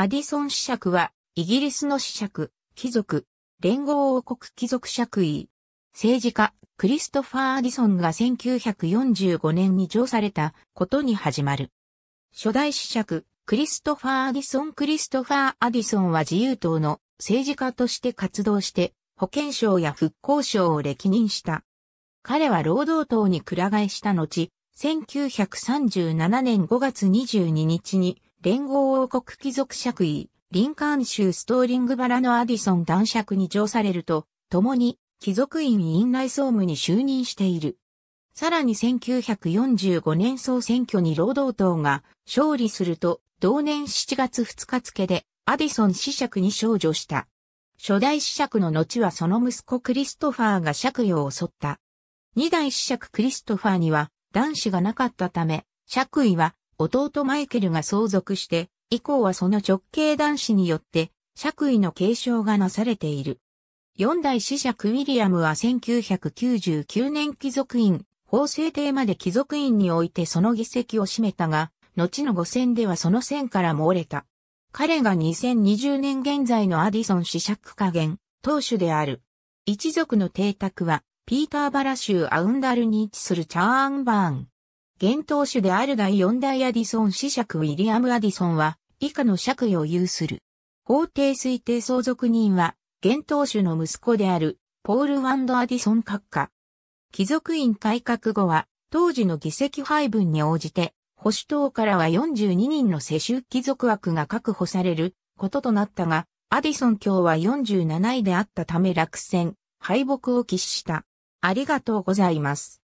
アディソン子爵は、イギリスの子爵、貴族、連合王国貴族爵位。政治家、クリストファー・アディソンが1945年に上されたことに始まる。初代子爵、クリストファー・アディソン・クリストファー・アディソンは自由党の政治家として活動して、保健省や復興省を歴任した。彼は労働党に倶替えした後、1937年5月22日に連合王国貴族爵位、リンカーン州ストーリングバラのアディソン男爵に上されると、共に貴族院院内総務に就任している。さらに1945年総選挙に労働党が勝利すると、同年7月2日付でアディソン子爵に少女した。初代子爵の後はその息子クリストファーが爵位を襲った。二代子爵クリストファーには男子がなかったため、爵位は弟マイケルが相続して、以降はその直系男子によって、爵位の継承がなされている。四代子爵ウィリアムは1999年貴族院、法制定まで貴族院においてその議席を占めたが、後の五戦ではその線から漏れた。彼が2020年現在のアディソン子爵加減、当主である。一族の邸宅は、ピーターバラ州アウンダルに位置するチャーンバーン。現当主である第4代アディソン子爵ウィリアム・アディソンは、以下の爵位を有する。法定推定相続人は、現当主の息子である、ポール・ワンド・アディソン閣下。貴族院改革後は、当時の議席配分に応じて、保守党からは42人の世襲貴族枠が確保されることとなったが、アディソン卿は47位であったため落選、敗北を喫した。ありがとうございます。